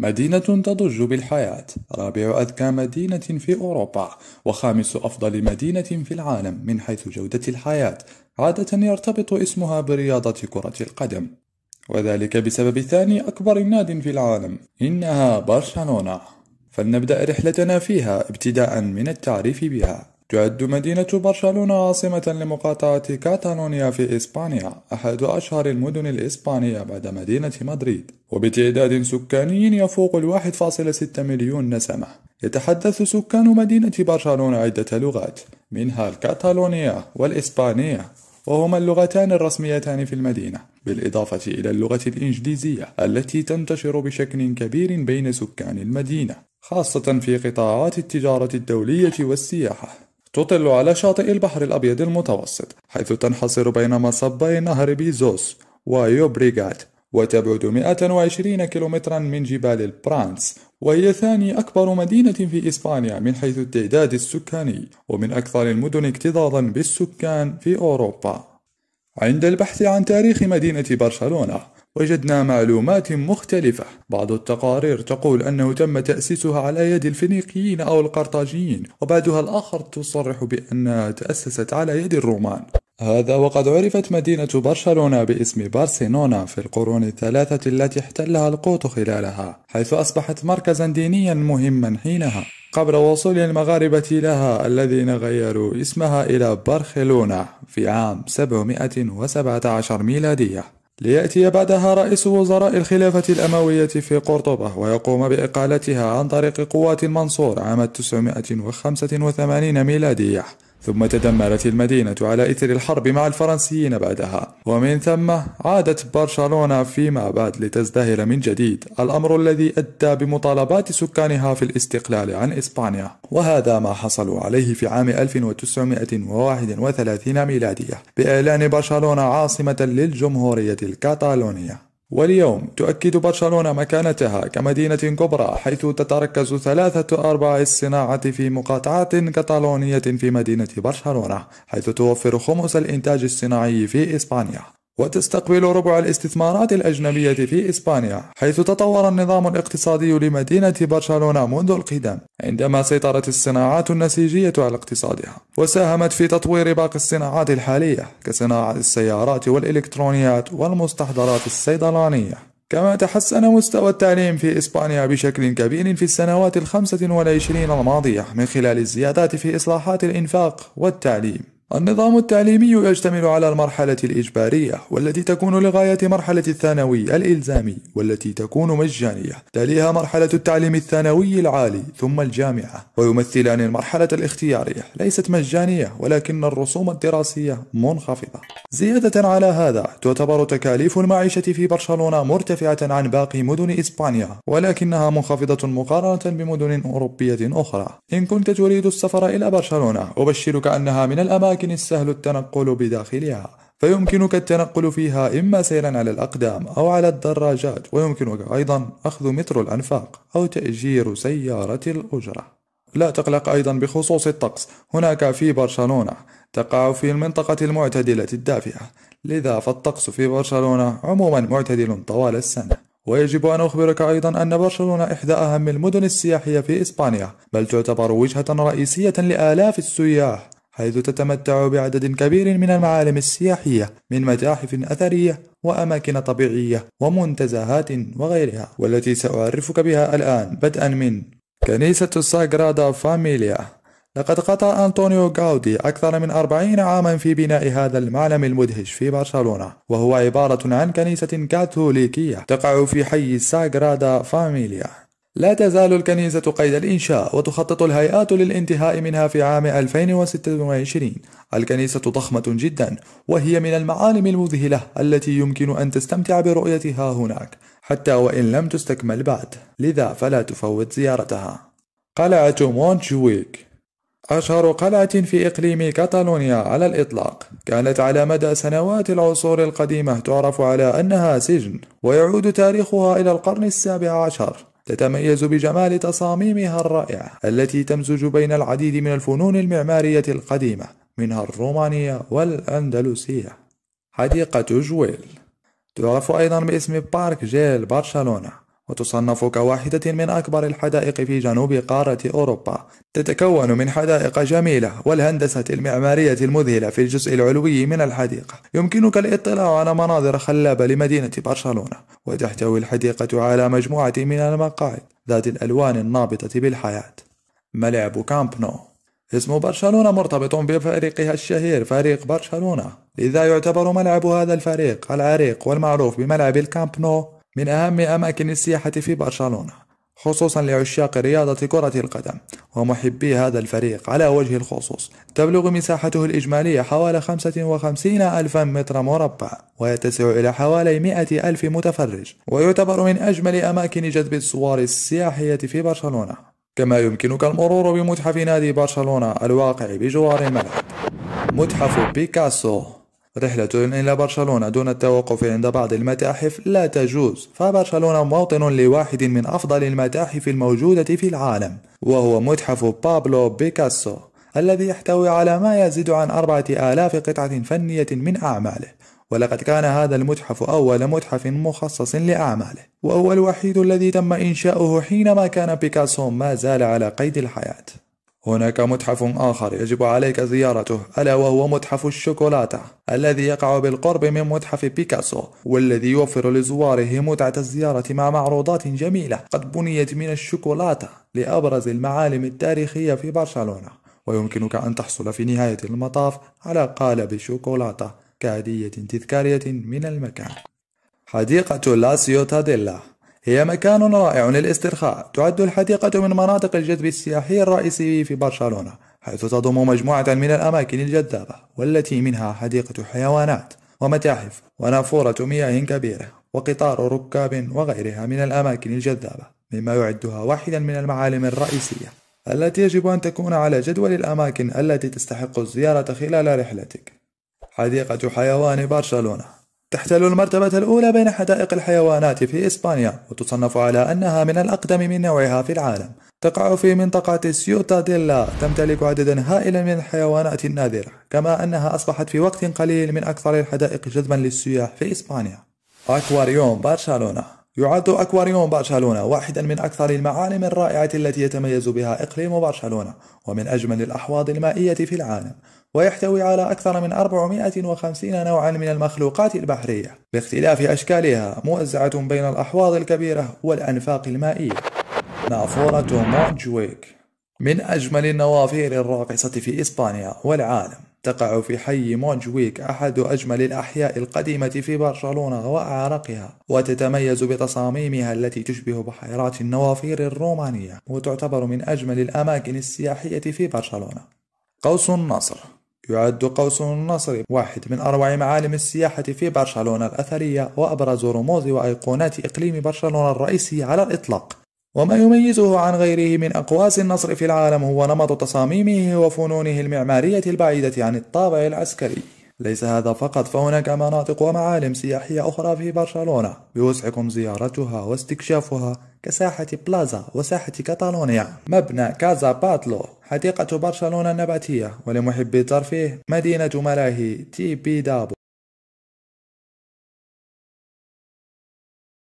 مدينة تضج بالحياة، رابع أذكى مدينة في أوروبا، وخامس أفضل مدينة في العالم من حيث جودة الحياة، عادة يرتبط اسمها برياضة كرة القدم، وذلك بسبب ثاني أكبر ناد في العالم، إنها برشلونة، فلنبدأ رحلتنا فيها ابتداء من التعريف بها. تعد مدينة برشلونة عاصمة لمقاطعة كاتالونيا في إسبانيا أحد أشهر المدن الإسبانية بعد مدينة مدريد وبتعداد سكاني يفوق الواحد فاصل ستة مليون نسمة يتحدث سكان مدينة برشلونة عدة لغات منها الكاتالونية والإسبانية وهما اللغتان الرسميتان في المدينة بالإضافة إلى اللغة الإنجليزية التي تنتشر بشكل كبير بين سكان المدينة خاصة في قطاعات التجارة الدولية والسياحة تطل على شاطئ البحر الأبيض المتوسط حيث تنحصر بين مصبي نهر بيزوس ويوبريغات وتبعد 120 كيلومترا من جبال البرانس وهي ثاني أكبر مدينة في إسبانيا من حيث التعداد السكاني ومن أكثر المدن اكتظاظا بالسكان في أوروبا عند البحث عن تاريخ مدينة برشلونة وجدنا معلومات مختلفة بعض التقارير تقول أنه تم تأسيسها على يد الفينيقيين أو القرطاجيين وبعدها الآخر تصرح بأنها تأسست على يد الرومان هذا وقد عرفت مدينة برشلونة باسم بارسينونا في القرون الثلاثة التي احتلها القوط خلالها حيث أصبحت مركزا دينيا مهما حينها قبل وصول المغاربة لها الذين غيروا اسمها إلى برشلونة في عام 717 ميلادية ليأتي بعدها رئيس وزراء الخلافة الأموية في قرطبة ويقوم بإقالتها عن طريق قوات المنصور عام 985 ميلادية ثم تدمرت المدينة على إثر الحرب مع الفرنسيين بعدها ومن ثم عادت برشلونة فيما بعد لتزدهر من جديد الأمر الذي أدى بمطالبات سكانها في الاستقلال عن إسبانيا وهذا ما حصلوا عليه في عام 1931 ميلادية بإعلان برشلونة عاصمة للجمهورية الكاتالونية واليوم تؤكد برشلونة مكانتها كمدينة كبرى حيث تتركز ثلاثة أرباع الصناعة في مقاطعات كتالونية في مدينة برشلونة حيث توفر خمس الإنتاج الصناعي في إسبانيا وتستقبل ربع الاستثمارات الأجنبية في إسبانيا حيث تطور النظام الاقتصادي لمدينة برشلونة منذ القدم عندما سيطرت الصناعات النسيجية على اقتصادها وساهمت في تطوير باقي الصناعات الحالية كصناعة السيارات والإلكترونيات والمستحضرات الصيدلانية كما تحسن مستوى التعليم في إسبانيا بشكل كبير في السنوات الخمسة والعشرين الماضية من خلال الزيادات في إصلاحات الإنفاق والتعليم النظام التعليمي يشتمل على المرحلة الإجبارية والتي تكون لغاية مرحلة الثانوي الإلزامي والتي تكون مجانية تليها مرحلة التعليم الثانوي العالي ثم الجامعة ويمثلان المرحلة الاختيارية ليست مجانية ولكن الرسوم الدراسية منخفضة زيادة على هذا تعتبر تكاليف المعيشة في برشلونة مرتفعة عن باقي مدن إسبانيا ولكنها منخفضة مقارنة بمدن أوروبية أخرى إن كنت تريد السفر إلى برشلونة أبشرك أنها من الأماكن الأماكن السهل التنقل بداخلها فيمكنك التنقل فيها إما سيرا على الأقدام أو على الدراجات ويمكنك أيضا أخذ مترو الأنفاق أو تأجير سيارة الأجرة لا تقلق أيضا بخصوص الطقس هناك في برشلونة تقع في المنطقة المعتدلة الدافئة لذا فالطقس في برشلونة عموما معتدل طوال السنة ويجب أن أخبرك أيضا أن برشلونة إحدى أهم المدن السياحية في إسبانيا بل تعتبر وجهة رئيسية لآلاف السياح حيث تتمتع بعدد كبير من المعالم السياحية من متاحف أثرية وأماكن طبيعية ومنتزهات وغيرها والتي سأعرفك بها الآن بدءا من كنيسة الساغرادا فاميليا لقد قطع أنطونيو غاودي أكثر من أربعين عاما في بناء هذا المعلم المدهش في برشلونة وهو عبارة عن كنيسة كاثوليكية تقع في حي ساغرادا فاميليا لا تزال الكنيسة قيد الإنشاء وتخطط الهيئات للانتهاء منها في عام 2026 الكنيسة ضخمة جدا وهي من المعالم المذهلة التي يمكن أن تستمتع برؤيتها هناك حتى وإن لم تستكمل بعد لذا فلا تفوت زيارتها قلعة مونتجويك أشهر قلعة في إقليم كاتالونيا على الإطلاق كانت على مدى سنوات العصور القديمة تعرف على أنها سجن ويعود تاريخها إلى القرن السابع عشر تتميز بجمال تصاميمها الرائعة التي تمزج بين العديد من الفنون المعمارية القديمة منها الرومانية والأندلسية حديقة جويل تعرف أيضا باسم بارك جيل برشلونة وتصنف كواحدة من أكبر الحدائق في جنوب قارة أوروبا تتكون من حدائق جميلة والهندسة المعمارية المذهلة في الجزء العلوي من الحديقة يمكنك الاطلاع على مناظر خلابة لمدينة برشلونة وتحتوي الحديقة على مجموعة من المقاعد ذات الألوان النابضة بالحياة ملعب كامب نو اسم برشلونة مرتبط بفريقها الشهير فريق برشلونة لذا يعتبر ملعب هذا الفريق العريق والمعروف بملعب الكامب نو من أهم أماكن السياحة في برشلونة خصوصا لعشاق رياضة كرة القدم ومحبي هذا الفريق على وجه الخصوص تبلغ مساحته الإجمالية حوالي 55 ألف متر مربع ويتسع إلى حوالي 100 ألف متفرج ويعتبر من أجمل أماكن جذب الزوار السياحية في برشلونة كما يمكنك المرور بمتحف نادي برشلونة الواقع بجوار الملعب متحف بيكاسو رحلة إلى برشلونة دون التوقف عند بعض المتاحف لا تجوز فبرشلونة موطن لواحد من أفضل المتاحف الموجودة في العالم وهو متحف بابلو بيكاسو الذي يحتوي على ما يزيد عن أربعة آلاف قطعة فنية من أعماله ولقد كان هذا المتحف أول متحف مخصص لأعماله وهو الوحيد الذي تم إنشاؤه حينما كان بيكاسو ما زال على قيد الحياة هناك متحف آخر يجب عليك زيارته ألا وهو متحف الشوكولاتة الذي يقع بالقرب من متحف بيكاسو والذي يوفر لزواره متعة الزيارة مع معروضات جميلة قد بنيت من الشوكولاتة لأبرز المعالم التاريخية في برشلونة ويمكنك أن تحصل في نهاية المطاف على قالب شوكولاتة كهدية تذكارية من المكان حديقة لا سيوتاديلا هي مكان رائع للاسترخاء تعد الحديقة من مناطق الجذب السياحي الرئيسي في برشلونة حيث تضم مجموعة من الأماكن الجذابة والتي منها حديقة حيوانات ومتاحف ونافورة مياه كبيرة وقطار ركاب وغيرها من الأماكن الجذابة مما يعدها واحدا من المعالم الرئيسية التي يجب أن تكون على جدول الأماكن التي تستحق الزيارة خلال رحلتك حديقة حيوان برشلونة تحتل المرتبة الأولى بين حدائق الحيوانات في إسبانيا وتصنف على أنها من الأقدم من نوعها في العالم تقع في منطقة سيوتاديلا تمتلك عددا هائلا من الحيوانات النادرة كما أنها أصبحت في وقت قليل من أكثر الحدائق جذبا للسياح في إسبانيا أكواريوم برشلونة يعد أكواريوم برشلونة واحدا من أكثر المعالم الرائعة التي يتميز بها إقليم برشلونة ومن أجمل الأحواض المائية في العالم ويحتوي على أكثر من 450 نوعا من المخلوقات البحرية باختلاف أشكالها موزعة بين الأحواض الكبيرة والأنفاق المائية نافورة مونجويك من أجمل النوافير الراقصة في إسبانيا والعالم تقع في حي مونجويك أحد أجمل الأحياء القديمة في برشلونة وأعرقها وتتميز بتصاميمها التي تشبه بحيرات النوافير الرومانية وتعتبر من أجمل الأماكن السياحية في برشلونة قوس النصر يعد قوس النصر واحد من أروع معالم السياحة في برشلونة الأثرية وأبرز رموز وأيقونات إقليم برشلونة الرئيسي على الإطلاق وما يميزه عن غيره من أقواس النصر في العالم هو نمط تصاميمه وفنونه المعمارية البعيدة عن الطابع العسكري ليس هذا فقط فهناك مناطق ومعالم سياحية أخرى في برشلونة بوسعكم زيارتها واستكشافها كساحة بلازا وساحة كاتالونيا مبنى كازا باتلو حديقة برشلونة النباتية ولمحبي الترفيه مدينة ملاهي تي بي دابو